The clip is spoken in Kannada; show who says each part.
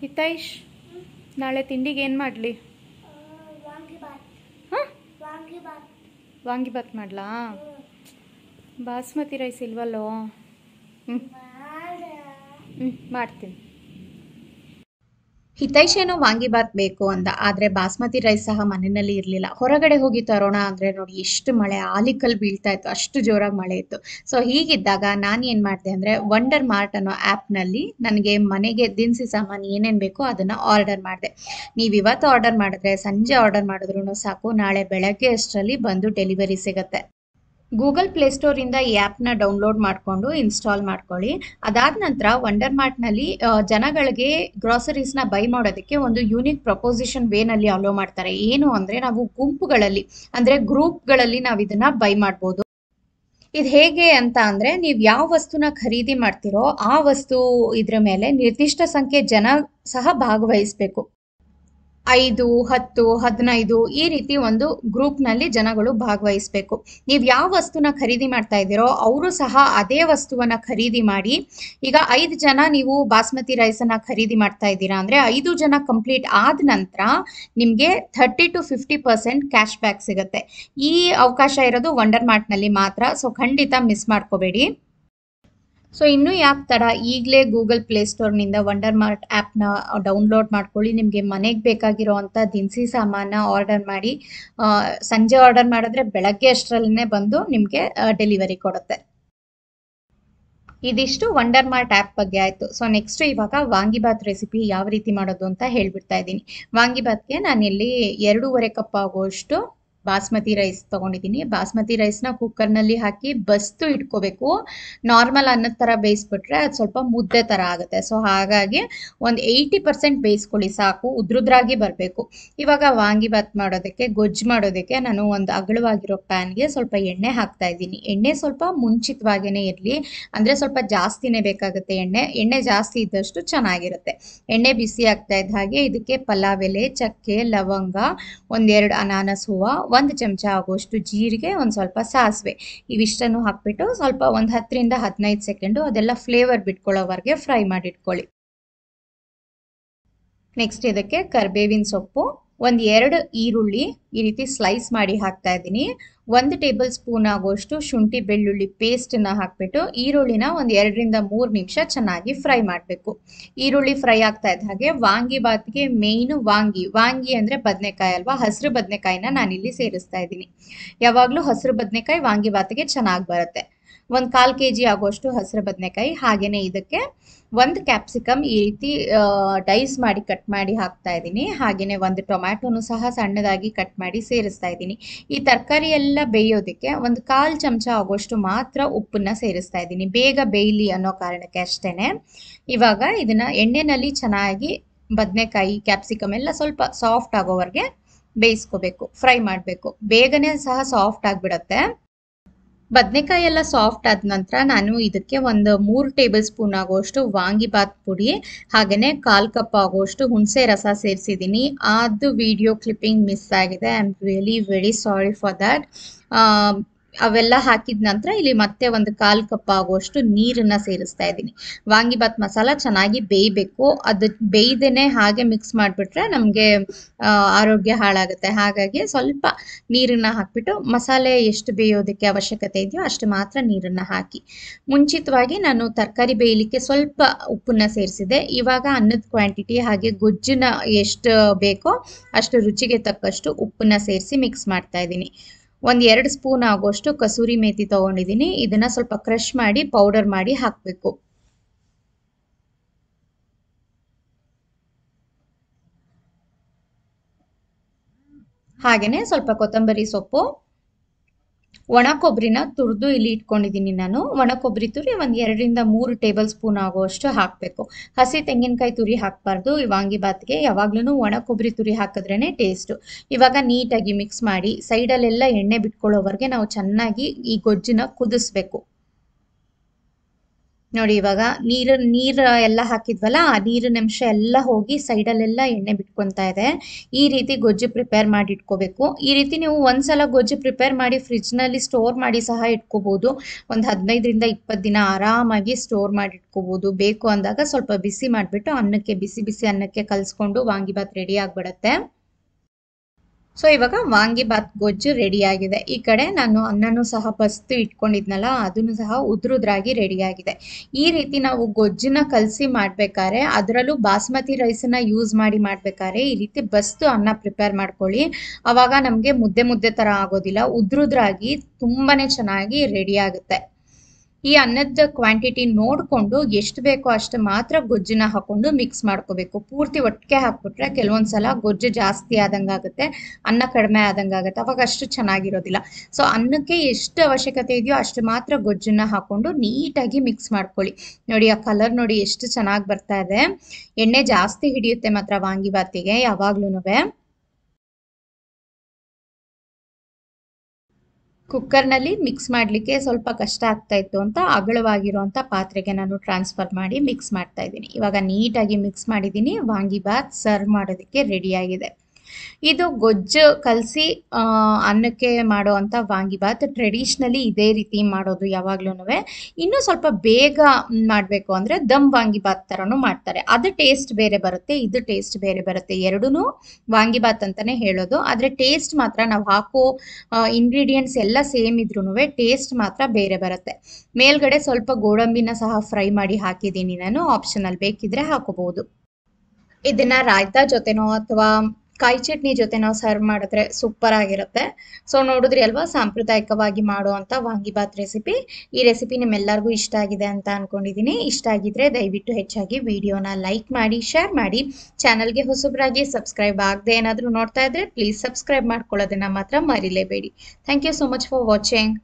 Speaker 1: ಹಿತೈಶ್ ನಾಳೆ ತಿಂಡಿಗೆ ಏನು ಮಾಡಲಿ ವಾಂಗಿಬಾತ್ ಮಾಡ್ಲಾ ಬಾಸ್ಮತಿ ರೈಸ್ ಇಲ್ವಲ್ಲೋ ಹ್ಞೂ ಹ್ಞೂ ಮಾಡ್ತೀನಿ ಹಿತೈಷೇನೋ ವಾಂಗಿಬಾತ್ ಬೇಕು ಅಂತ ಆದರೆ ಬಾಸ್ಮತಿ ರೈಸ್ ಸಹ ಮನೆಯಲ್ಲಿ ಇರಲಿಲ್ಲ ಹೊರಗಡೆ ಹೋಗಿ ತರೋಣ ಅಂದರೆ ನೋಡಿ ಎಷ್ಟು ಮಳೆ ಆಲಿಕಲ್ ಬೀಳ್ತಾ ಇತ್ತು ಅಷ್ಟು ಜೋರಾಗಿ ಮಳೆ ಇತ್ತು ಸೊ ಹೀಗಿದ್ದಾಗ ನಾನು ಏನು ಮಾಡಿದೆ ಅಂದರೆ ವಂಡರ್ ಮಾರ್ಟ್ ಅನ್ನೋ ಆ್ಯಪ್ನಲ್ಲಿ ನನಗೆ ಮನೆಗೆ ದಿನಸಿ ಸಾಮಾನು ಏನೇನು ಬೇಕೋ ಅದನ್ನ ಆರ್ಡರ್ ಮಾಡಿದೆ ನೀವು ಇವತ್ತು ಆರ್ಡರ್ ಮಾಡಿದ್ರೆ ಸಂಜೆ ಆರ್ಡರ್ ಮಾಡಿದ್ರು ಸಾಕು ನಾಳೆ ಬೆಳಗ್ಗೆ ಅಷ್ಟರಲ್ಲಿ ಬಂದು ಡೆಲಿವರಿ ಸಿಗುತ್ತೆ ಗೂಗಲ್ ಇಂದ ಈ ಆ್ಯಪ್ನ ಡೌನ್ಲೋಡ್ ಮಾಡಿಕೊಂಡು ಇನ್ಸ್ಟಾಲ್ ಮಾಡ್ಕೊಳ್ಳಿ ಅದಾದ ನಂತರ ವಂಡರ್ ಮಾರ್ಟ್ನಲ್ಲಿ ಜನಗಳಿಗೆ ನ ಬೈ ಮಾಡೋದಕ್ಕೆ ಒಂದು ಯೂನಿಕ್ ಪ್ರಪೋಸಿಷನ್ ವೇನಲ್ಲಿ ಅಲೋ ಮಾಡ್ತಾರೆ ಏನು ಅಂದರೆ ನಾವು ಗುಂಪುಗಳಲ್ಲಿ ಅಂದರೆ ಗ್ರೂಪ್ಗಳಲ್ಲಿ ನಾವು ಇದನ್ನ ಬೈ ಮಾಡ್ಬೋದು ಇದು ಹೇಗೆ ಅಂತ ಅಂದರೆ ನೀವು ಯಾವ ವಸ್ತುನ ಖರೀದಿ ಮಾಡ್ತಿರೋ ಆ ವಸ್ತು ಇದರ ಮೇಲೆ ನಿರ್ದಿಷ್ಟ ಸಂಖ್ಯೆ ಜನ ಸಹ ಭಾಗವಹಿಸಬೇಕು ಐದು ಹತ್ತು ಹದಿನೈದು ಈ ರೀತಿ ಒಂದು ಗ್ರೂಪ್ನಲ್ಲಿ ಜನಗಳು ಭಾಗವಹಿಸಬೇಕು ನೀವು ಯಾವ ವಸ್ತುನ ಖರೀದಿ ಮಾಡ್ತಾ ಇದ್ದೀರೋ ಅವರು ಸಹ ಅದೇ ವಸ್ತುವನ್ನು ಖರೀದಿ ಮಾಡಿ ಈಗ ಐದು ಜನ ನೀವು ಬಾಸ್ಮತಿ ರೈಸನ್ನು ಖರೀದಿ ಮಾಡ್ತಾ ಇದ್ದೀರಾ ಅಂದರೆ ಐದು ಜನ ಕಂಪ್ಲೀಟ್ ಆದ ನಂತರ ನಿಮಗೆ thirty to fifty percent cash back ಸಿಗುತ್ತೆ ಈ ಅವಕಾಶ ಇರೋದು ವಂಡರ್ ಮಾರ್ಟ್ನಲ್ಲಿ ಮಾತ್ರ ಸೊ ಖಂಡಿತ ಮಿಸ್ ಮಾಡ್ಕೋಬೇಡಿ ಸೊ ಇನ್ನೂ ಯಾವ ಥರ ಈಗಲೇ ಗೂಗಲ್ ಪ್ಲೇಸ್ಟೋರ್ನಿಂದ ವಂಡರ್ ಮಾರ್ಟ್ ಆ್ಯಪ್ನ ಡೌನ್ಲೋಡ್ ಮಾಡ್ಕೊಳ್ಳಿ ನಿಮಗೆ ಮನೆಗೆ ಬೇಕಾಗಿರೋ ದಿನಸಿ ಸಾಮಾನ ಆರ್ಡರ್ ಮಾಡಿ ಸಂಜೆ ಆರ್ಡರ್ ಮಾಡಿದ್ರೆ ಬೆಳಗ್ಗೆ ಅಷ್ಟರಲ್ಲೇ ಬಂದು ನಿಮಗೆ ಡೆಲಿವರಿ ಕೊಡುತ್ತೆ ಇದಿಷ್ಟು ವಂಡರ್ ಮಾರ್ಟ್ ಆ್ಯಪ್ ಬಗ್ಗೆ ಆಯಿತು ಸೊ ನೆಕ್ಸ್ಟ್ ಇವಾಗ ವಾಂಗಿಬಾತ್ ರೆಸಿಪಿ ಯಾವ ರೀತಿ ಮಾಡೋದು ಅಂತ ಹೇಳ್ಬಿಡ್ತಾ ಇದ್ದೀನಿ ವಾಂಗಿಬಾತ್ಗೆ ನಾನಿಲ್ಲಿ ಎರಡೂವರೆ ಕಪ್ ಆಗುವಷ್ಟು ಬಾಸ್ಮತಿ ರೈಸ್ ತಗೊಂಡಿದ್ದೀನಿ ಬಾಸ್ಮತಿ ರೈಸ್ನ ಕುಕ್ಕರ್ನಲ್ಲಿ ಹಾಕಿ ಬಸ್ತು ಇಟ್ಕೋಬೇಕು ನಾರ್ಮಲ್ ಅನ್ನದ ಥರ ಬೇಯಿಸ್ಬಿಟ್ರೆ ಅದು ಸ್ವಲ್ಪ ಮುದ್ದೆ ಥರ ಆಗುತ್ತೆ ಸೊ ಹಾಗಾಗಿ ಒಂದು ಏಯ್ಟಿ ಪರ್ಸೆಂಟ್ ಬೇಯಿಸ್ಕೊಳ್ಳಿ ಸಾಕು ಉದ್ರುದ್ರಾಗಿ ಬರಬೇಕು ಇವಾಗ ವಾಂಗಿಬಾತ್ ಮಾಡೋದಕ್ಕೆ ಗೊಜ್ಜು ಮಾಡೋದಕ್ಕೆ ನಾನು ಒಂದು ಅಗಲವಾಗಿರೋ ಪ್ಯಾನ್ಗೆ ಸ್ವಲ್ಪ ಎಣ್ಣೆ ಹಾಕ್ತಾ ಇದ್ದೀನಿ ಎಣ್ಣೆ ಸ್ವಲ್ಪ ಮುಂಚಿತವಾಗಿಯೇ ಇರಲಿ ಅಂದರೆ ಸ್ವಲ್ಪ ಜಾಸ್ತಿನೇ ಬೇಕಾಗುತ್ತೆ ಎಣ್ಣೆ ಎಣ್ಣೆ ಜಾಸ್ತಿ ಇದ್ದಷ್ಟು ಚೆನ್ನಾಗಿರುತ್ತೆ ಎಣ್ಣೆ ಬಿಸಿ ಆಗ್ತಾ ಇದ್ದ ಹಾಗೆ ಇದಕ್ಕೆ ಪಲಾವ್ ಎಲೆ ಚಕ್ಕೆ ಲವಂಗ ಒಂದೆರಡು ಅನಾನಸ್ ಹೂವು ಒಂದು ಚಮಚ ಆಗುವಷ್ಟು ಜೀರಿಗೆ ಒಂದು ಸ್ವಲ್ಪ ಸಾಸಿವೆ ಇವಿಷ್ಟನ್ನು ಹಾಕ್ಬಿಟ್ಟು ಸ್ವಲ್ಪ ಒಂದು ಹತ್ತರಿಂದ ಹದಿನೈದು ಸೆಕೆಂಡು ಅದೆಲ್ಲ ಫ್ಲೇವರ್ ಬಿಟ್ಕೊಳ್ಳೋವರೆಗೆ ಫ್ರೈ ಮಾಡಿಟ್ಕೊಳ್ಳಿ ನೆಕ್ಸ್ಟ್ ಇದಕ್ಕೆ ಕರಿಬೇವಿನ ಸೊಪ್ಪು ಒಂದು ಎರಡು ಈರುಳ್ಳಿ ಈ ರೀತಿ ಸ್ಲೈಸ್ ಮಾಡಿ ಹಾಕ್ತಾ ಇದ್ದೀನಿ ಒಂದು ಟೇಬಲ್ ಸ್ಪೂನ್ ಆಗುವಷ್ಟು ಶುಂಠಿ ಬೆಳ್ಳುಳ್ಳಿ ಪೇಸ್ಟನ್ನು ಹಾಕಿಬಿಟ್ಟು ಈರುಳ್ಳಿನ ಒಂದು ಎರಡರಿಂದ ಮೂರು ನಿಮಿಷ ಚೆನ್ನಾಗಿ ಫ್ರೈ ಮಾಡಬೇಕು ಈರುಳ್ಳಿ ಫ್ರೈ ಆಗ್ತಾ ಇದ್ದ ಹಾಗೆ ವಾಂಗಿ ಬಾತ್ಗೆ ಮೇಯ್ನು ವಾಂಗಿ ವಾಂಗಿ ಅಂದರೆ ಬದನೆಕಾಯಿ ಅಲ್ವಾ ಹಸಿರು ಬದನೆಕಾಯಿನ ನಾನಿಲ್ಲಿ ಸೇರಿಸ್ತಾ ಇದ್ದೀನಿ ಯಾವಾಗಲೂ ಹಸಿರು ಬದನೆಕಾಯಿ ವಾಂಗಿ ಬಾತ್ಗೆ ಚೆನ್ನಾಗಿ ಬರುತ್ತೆ ಒಂದು ಕಾಲು ಕೆ ಜಿ ಆಗೋಷ್ಟು ಹಸಿರು ಬದನೆಕಾಯಿ ಹಾಗೆಯೇ ಇದಕ್ಕೆ ಒಂದು ಕ್ಯಾಪ್ಸಿಕಮ್ ಈ ರೀತಿ ಡೈಸ್ ಮಾಡಿ ಕಟ್ ಮಾಡಿ ಹಾಕ್ತಾ ಇದ್ದೀನಿ ಹಾಗೆಯೇ ಒಂದು ಟೊಮ್ಯಾಟೋನು ಸಹ ಸಣ್ಣದಾಗಿ ಕಟ್ ಮಾಡಿ ಸೇರಿಸ್ತಾ ಇದ್ದೀನಿ ಈ ತರಕಾರಿ ಎಲ್ಲ ಬೇಯೋದಕ್ಕೆ ಒಂದು ಕಾಲು ಚಮಚ ಆಗೋಷ್ಟು ಮಾತ್ರ ಉಪ್ಪನ್ನು ಸೇರಿಸ್ತಾ ಇದ್ದೀನಿ ಬೇಗ ಬೇಯಲಿ ಅನ್ನೋ ಕಾರಣಕ್ಕೆ ಅಷ್ಟೇ ಇವಾಗ ಇದನ್ನು ಎಣ್ಣೆನಲ್ಲಿ ಚೆನ್ನಾಗಿ ಬದನೆಕಾಯಿ ಕ್ಯಾಪ್ಸಿಕಮ್ ಎಲ್ಲ ಸ್ವಲ್ಪ ಸಾಫ್ಟ್ ಆಗೋವರೆಗೆ ಬೇಯಿಸ್ಕೋಬೇಕು ಫ್ರೈ ಮಾಡಬೇಕು ಬೇಗನೆ ಸಹ ಸಾಫ್ಟ್ ಆಗಿಬಿಡುತ್ತೆ ಬದನೆಕಾಯಿ ಎಲ್ಲ ಸಾಫ್ಟ್ ಆದ ನಂತರ ನಾನು ಇದಕ್ಕೆ ಒಂದು ಮೂರು ಟೇಬಲ್ ಸ್ಪೂನ್ ಆಗುವಷ್ಟು ವಾಂಗಿಬಾತ್ ಪುಡಿ ಹಾಗೆಯೇ ಕಾಲು ಕಪ್ ಆಗುವಷ್ಟು ಹುಣಸೆ ರಸ ಸೇರಿಸಿದ್ದೀನಿ ಅದು ವಿಡಿಯೋ ಕ್ಲಿಪ್ಪಿಂಗ್ ಮಿಸ್ ಆಗಿದೆ I am really very sorry for that ಅವೆಲ್ಲ ಹಾಕಿದ ನಂತರ ಇಲ್ಲಿ ಮತ್ತೆ ಒಂದು ಕಾಲು ಕಪ್ ಆಗುವಷ್ಟು ನೀರನ್ನ ಸೇರಿಸ್ತಾ ಇದ್ದೀನಿ ವಾಂಗಿಬಾತ್ ಮಸಾಲ ಚೆನ್ನಾಗಿ ಬೇಯಬೇಕು ಅದು ಬೇಯ್ದೇನೆ ಹಾಗೆ ಮಿಕ್ಸ್ ಮಾಡಿಬಿಟ್ರೆ ನಮಗೆ ಆರೋಗ್ಯ ಹಾಳಾಗುತ್ತೆ ಹಾಗಾಗಿ ಸ್ವಲ್ಪ ನೀರನ್ನ ಹಾಕ್ಬಿಟ್ಟು ಮಸಾಲೆ ಎಷ್ಟು ಬೇಯೋದಕ್ಕೆ ಅವಶ್ಯಕತೆ ಇದೆಯೋ ಅಷ್ಟು ಮಾತ್ರ ನೀರನ್ನ ಹಾಕಿ ಮುಂಚಿತವಾಗಿ ನಾನು ತರಕಾರಿ ಬೇಯಲಿಕ್ಕೆ ಸ್ವಲ್ಪ ಉಪ್ಪನ್ನ ಸೇರಿಸಿದೆ ಇವಾಗ ಅನ್ನದ ಕ್ವಾಂಟಿಟಿ ಹಾಗೆ ಗೊಜ್ಜಿನ ಎಷ್ಟು ಬೇಕೋ ಅಷ್ಟು ರುಚಿಗೆ ತಕ್ಕಷ್ಟು ಉಪ್ಪನ್ನ ಸೇರಿಸಿ ಮಿಕ್ಸ್ ಮಾಡ್ತಾ ಇದ್ದೀನಿ ಒಂದ್ ಎರಡು ಸ್ಪೂನ್ ಆಗೋಷ್ಟು ಕಸೂರಿ ಮೇಥಿ ತಗೊಂಡಿದೀನಿ ಇದನ್ನ ಸ್ವಲ್ಪ ಕ್ರಷ್ ಮಾಡಿ ಪೌಡರ್ ಮಾಡಿ ಹಾಕ್ಬೇಕು ಹಾಗೆಯೇ ಸ್ವಲ್ಪ ಕೊತ್ತಂಬರಿ ಸೊಪ್ಪು ಒಣ ಕೊಬ್ಬರಿನ ತುರಿದು ಇಲ್ಲಿ ಇಟ್ಕೊಂಡಿದ್ದೀನಿ ನಾನು ಒಣ ಕೊಬ್ಬರಿ ತುರಿ ಒಂದು ಎರಡರಿಂದ ಮೂರು ಟೇಬಲ್ ಸ್ಪೂನ್ ಆಗುವಷ್ಟು ಹಾಕಬೇಕು ಹಸಿ ತೆಂಗಿನಕಾಯಿ ತುರಿ ಹಾಕಬಾರ್ದು ವಾಂಗಿಬಾತ್ಗೆ ಯಾವಾಗಲೂ ಒಣ ಕೊಬ್ಬರಿ ತುರಿ ಹಾಕಿದ್ರೇ ಟೇಸ್ಟು ಇವಾಗ ನೀಟಾಗಿ ಮಿಕ್ಸ್ ಮಾಡಿ ಸೈಡಲ್ಲೆಲ್ಲ ಎಣ್ಣೆ ಬಿಟ್ಕೊಳ್ಳೋವರೆಗೆ ನಾವು ಚೆನ್ನಾಗಿ ಈ ಗೊಜ್ಜನ್ನ ಕುದಿಸ್ಬೇಕು ನೋಡಿ ಇವಾಗ ನೀರು ನೀರು ಎಲ್ಲ ಹಾಕಿದ್ವಲ್ಲ ಆ ನೀರಿನ ಅಂಶ ಎಲ್ಲ ಹೋಗಿ ಸೈಡಲ್ಲೆಲ್ಲ ಎಣ್ಣೆ ಬಿಟ್ಕೊತಾ ಇದೆ ಈ ರೀತಿ ಗೊಜ್ಜು ಪ್ರಿಪೇರ್ ಮಾಡಿ ಇಟ್ಕೋಬೇಕು ಈ ರೀತಿ ನೀವು ಒಂದ್ಸಲ ಗೊಜ್ಜು ಪ್ರಿಪೇರ್ ಮಾಡಿ ಫ್ರಿಜ್ನಲ್ಲಿ ಸ್ಟೋರ್ ಮಾಡಿ ಸಹ ಇಟ್ಕೋಬಹುದು ಒಂದು ಹದಿನೈದರಿಂದ ಇಪ್ಪತ್ತು ದಿನ ಆರಾಮಾಗಿ ಸ್ಟೋರ್ ಮಾಡಿ ಇಟ್ಕೋಬಹುದು ಬೇಕು ಅಂದಾಗ ಸ್ವಲ್ಪ ಬಿಸಿ ಮಾಡಿಬಿಟ್ಟು ಅನ್ನಕ್ಕೆ ಬಿಸಿ ಬಿಸಿ ಅನ್ನಕ್ಕೆ ಕಲಿಸ್ಕೊಂಡು ವಾಂಗಿಭಾತ್ ರೆಡಿ ಆಗಿಬಿಡತ್ತೆ ಸೊ ಇವಾಗ ವಾಂಗಿ ಬಾತ್ ಗೊಜ್ಜು ರೆಡಿಯಾಗಿದೆ ಈ ಕಡೆ ನಾನು ಅನ್ನನೂ ಸಹ ಬಸ್ತು ಇಟ್ಕೊಂಡಿದ್ನಲ್ಲ ಅದನ್ನು ಸಹ ಉದ್ರುದ್ರಾಗಿ ರೆಡಿಯಾಗಿದೆ ಈ ರೀತಿ ನಾವು ಗೊಜ್ಜನ್ನ ಕಲಸಿ ಮಾಡಬೇಕಾದ್ರೆ ಅದರಲ್ಲೂ ಬಾಸ್ಮತಿ ರೈಸನ್ನ ಯೂಸ್ ಮಾಡಿ ಮಾಡಬೇಕಾದ್ರೆ ಈ ರೀತಿ ಬಸ್ತು ಅನ್ನ ಪ್ರಿಪೇರ್ ಮಾಡ್ಕೊಳ್ಳಿ ಅವಾಗ ನಮಗೆ ಮುದ್ದೆ ಮುದ್ದೆ ಥರ ಆಗೋದಿಲ್ಲ ಉದ್ರುದ್ರಾಗಿ ತುಂಬಾ ಚೆನ್ನಾಗಿ ರೆಡಿಯಾಗುತ್ತೆ ಈ ಅನ್ನದ ಕ್ವಾಂಟಿಟಿ ನೋಡಿಕೊಂಡು ಎಷ್ಟು ಬೇಕೋ ಅಷ್ಟು ಮಾತ್ರ ಗೊಜ್ಜನ್ನ ಹಾಕೊಂಡು ಮಿಕ್ಸ್ ಮಾಡ್ಕೋಬೇಕು ಪೂರ್ತಿ ಒಟ್ಟಿಗೆ ಹಾಕ್ಬಿಟ್ರೆ ಕೆಲವೊಂದು ಸಲ ಗೊಜ್ಜು ಜಾಸ್ತಿ ಆದಂಗೆ ಆಗುತ್ತೆ ಅನ್ನ ಕಡಿಮೆ ಆದಂಗೆ ಆಗುತ್ತೆ ಅವಾಗ ಅಷ್ಟು ಚೆನ್ನಾಗಿರೋದಿಲ್ಲ ಸೊ ಅನ್ನಕ್ಕೆ ಎಷ್ಟು ಅವಶ್ಯಕತೆ ಇದೆಯೋ ಅಷ್ಟು ಮಾತ್ರ ಗೊಜ್ಜನ್ನ ಹಾಕೊಂಡು ನೀಟಾಗಿ ಮಿಕ್ಸ್ ಮಾಡ್ಕೊಳ್ಳಿ ನೋಡಿ ಆ ಕಲರ್ ನೋಡಿ ಎಷ್ಟು ಚೆನ್ನಾಗಿ ಬರ್ತಾ ಇದೆ ಎಣ್ಣೆ ಜಾಸ್ತಿ ಹಿಡಿಯುತ್ತೆ ಮಾತ್ರ ವಾಂಗಿಬಾತಿಗೆ ಯಾವಾಗ್ಲೂ ಕುಕ್ಕರ್ನಲ್ಲಿ ಮಿಕ್ಸ್ ಮಾಡಲಿಕ್ಕೆ ಸ್ವಲ್ಪ ಕಷ್ಟ ಆಗ್ತಾ ಇತ್ತು ಅಂತ ಅಗಲವಾಗಿರುವಂಥ ಪಾತ್ರೆಗೆ ನಾನು ಟ್ರಾನ್ಸ್ಫರ್ ಮಾಡಿ ಮಿಕ್ಸ್ ಮಾಡ್ತಾ ಇದ್ದೀನಿ ಇವಾಗ ನೀಟಾಗಿ ಮಿಕ್ಸ್ ಮಾಡಿದ್ದೀನಿ ವಾಂಗಿಬಾತ್ ಸರ್ವ್ ಮಾಡೋದಕ್ಕೆ ರೆಡಿಯಾಗಿದೆ ಇದು ಗೊಜ್ಜು ಕಲಸಿ ಅನ್ನಕ್ಕೆ ಮಾಡುವಂಥ ವಾಂಗಿಬಾತ್ ಟ್ರೆಡಿಷ್ನಲಿ ಇದೇ ರೀತಿ ಮಾಡೋದು ಯಾವಾಗ್ಲೂ ಇನ್ನೂ ಸ್ವಲ್ಪ ಬೇಗ ಮಾಡಬೇಕು ಅಂದರೆ ದಮ್ ವಾಂಗಿಬಾತ್ ಥರನೂ ಮಾಡ್ತಾರೆ ಅದು ಟೇಸ್ಟ್ ಬೇರೆ ಬರುತ್ತೆ ಇದು ಟೇಸ್ಟ್ ಬೇರೆ ಬರುತ್ತೆ ಎರಡೂ ವಾಂಗಿಬಾತ್ ಅಂತಾನೆ ಹೇಳೋದು ಆದರೆ ಟೇಸ್ಟ್ ಮಾತ್ರ ನಾವು ಹಾಕೋ ಇಂಗ್ರೀಡಿಯೆಂಟ್ಸ್ ಎಲ್ಲ ಸೇಮ್ ಇದ್ರೂ ಟೇಸ್ಟ್ ಮಾತ್ರ ಬೇರೆ ಬರುತ್ತೆ ಮೇಲ್ಗಡೆ ಸ್ವಲ್ಪ ಗೋಡಂಬಿನ ಸಹ ಫ್ರೈ ಮಾಡಿ ಹಾಕಿದ್ದೀನಿ ನಾನು ಆಪ್ಷನಲ್ ಬೇಕಿದ್ರೆ ಹಾಕೋಬಹುದು ಇದನ್ನ ರಾಯ್ತಾ ಜೊತೆನೋ ಅಥವಾ ಕಾಯಿ ಚಟ್ನಿ ಜೊತೆ ನಾವು ಸರ್ವ್ ಮಾಡಿದ್ರೆ ಸೂಪರ್ ಆಗಿರುತ್ತೆ ಸೊ ನೋಡಿದ್ರಿ ಅಲ್ವಾ ಸಾಂಪ್ರದಾಯಿಕವಾಗಿ ಮಾಡುವಂಥ ವಾಂಗಿಬಾತ್ ರೆಸಿಪಿ ಈ ರೆಸಿಪಿ ನಿಮ್ಮೆಲ್ಲರಿಗೂ ಇಷ್ಟ ಆಗಿದೆ ಅಂತ ಅಂದ್ಕೊಂಡಿದ್ದೀನಿ ಇಷ್ಟ ಆಗಿದ್ರೆ ದಯವಿಟ್ಟು ಹೆಚ್ಚಾಗಿ ವಿಡಿಯೋನ ಲೈಕ್ ಮಾಡಿ ಶೇರ್ ಮಾಡಿ ಚಾನಲ್ಗೆ ಹೊಸಬ್ರಾಗಿ ಸಬ್ಸ್ಕ್ರೈಬ್ ಆಗದೆ ಏನಾದರೂ ನೋಡ್ತಾ ಇದ್ರೆ ಪ್ಲೀಸ್ ಸಬ್ಸ್ಕ್ರೈಬ್ ಮಾಡ್ಕೊಳ್ಳೋದನ್ನು ಮಾತ್ರ ಮರಿಲೇಬೇಡಿ thank you so much for watching